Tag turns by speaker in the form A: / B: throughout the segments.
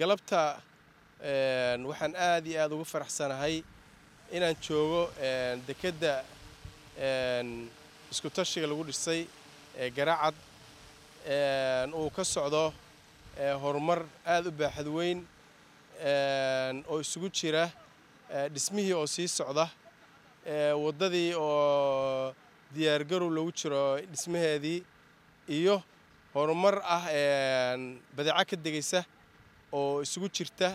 A: galabta waxaan aad iyo aad ugu faraxsanahay inaan joogo dekedda isku tashiga lagu dhisay ee garacad uu ka socdo horumar aad u baaxad weyn oo isugu jira dhismihii oo sii socda waddadii oo diyaargarow lagu jiro dhismaheedii iyo horumar ah badeeco ka degaysa oo isugu jirta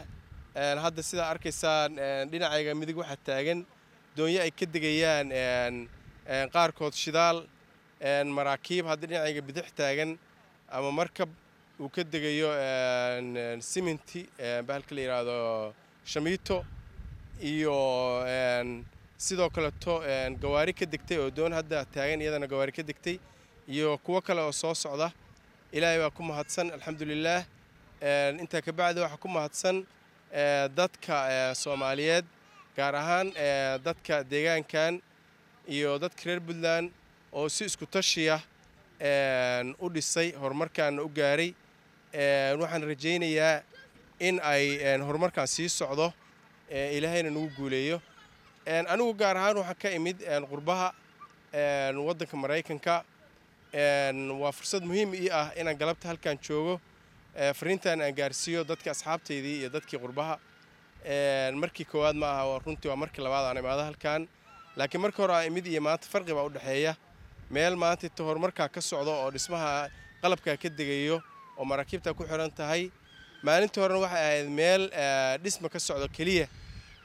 A: eh, hadda sidaa arkaysaan eh, dhinacayga midig waxaa taagan doonyo ay ka degayaan eh, qaarkood shidaal maraakiib hadda dhinacayga bidix taagan ama markab uu ka degayo siminti bahalka la yihaahdo shamiito iyo sidoo kaleto gawaari ka degtay oo doon hadda taagan iyadana gawaari ka degtay iyo kuwo kale oo soo socda ilaahay baa ku mahadsan alxamdulilaah intaa ka bacdi waxaa ku mahadsan dadka soomaaliyeed gaar ahaan dadka deegaankan iyo dadka reer puntland oo si isku tashiya u dhisay horumarkaana u gaaray waxaan rajaynayaa in ay horumarkan sii socdo ilaahayna nagu guuleeyo anigu gaar ahaan waxaan ka imid qurbaha waddanka maraykanka waa fursad muhiim ii ah inaan galabta halkan joogo Eh, fariintan aan gaarsiiyo dadka asxaabtaydii iyo dadkii qurbaha eh, markii koowaad ma aha runtii waa markii labaad aan imaado halkan laakiin marka hore aa imid iyo maanta farqi baa u dhexeeya meel maanta ta horumarkaa ka socdo oo dhismaha qalabkaa ka degayo oo maraakiibta ku xiran tahay maalintii horena waxay ahayd meel eh, dhisma ka socdo keliya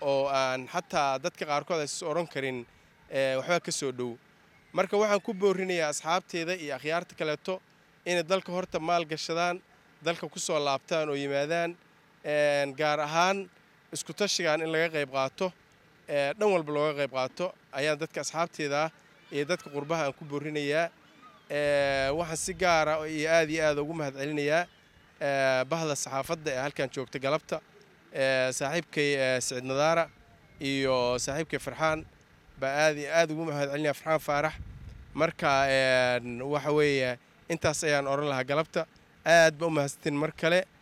A: oo aan xataa dadka qaarkood ays oran karin waxbaa ka soo dhow marka waxaan ku boorinayaa asxaabteeda iyo akhyaarta kaleeto inay dalka horta maal gashadaan dalka kusoo laabtaan oo yimaadaan gaar ahaan isku tashigan in laga qayb qaato dhan walba looga qayb qaato ayaan dadka asxaabteeda ah iyo dadka qurbaha aan ku boorinayaa waxaan si gaara ah iyo aad iyo aada ugu mahadcelinayaa celinayaa bahda saxaafadda ee halkan joogta galabta saaxiibkay siciid nadaara iyo saaxiibkay farxaan baa aad iyo aada ugu mahad celinaya farxaan faarax marka waxa weeye intaas ayaan oran lahaa galabta aad ba u mahadsantiin mar kale